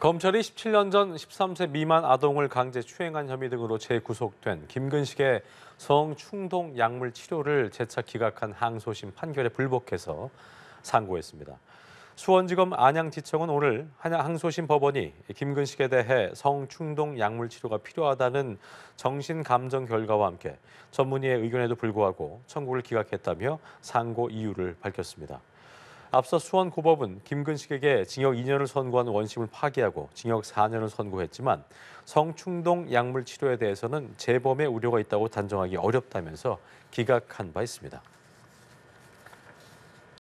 검찰이 17년 전 13세 미만 아동을 강제 추행한 혐의 등으로 재구속된 김근식의 성충동 약물 치료를 재차 기각한 항소심 판결에 불복해서 상고했습니다. 수원지검 안양지청은 오늘 항소심 법원이 김근식에 대해 성충동 약물 치료가 필요하다는 정신감정 결과와 함께 전문의의 의견에도 불구하고 청구를 기각했다며 상고 이유를 밝혔습니다. 앞서 수원고법은 김근식에게 징역 2년을 선고한 원심을 파기하고 징역 4년을 선고했지만 성충동 약물 치료에 대해서는 재범의 우려가 있다고 단정하기 어렵다면서 기각한 바 있습니다.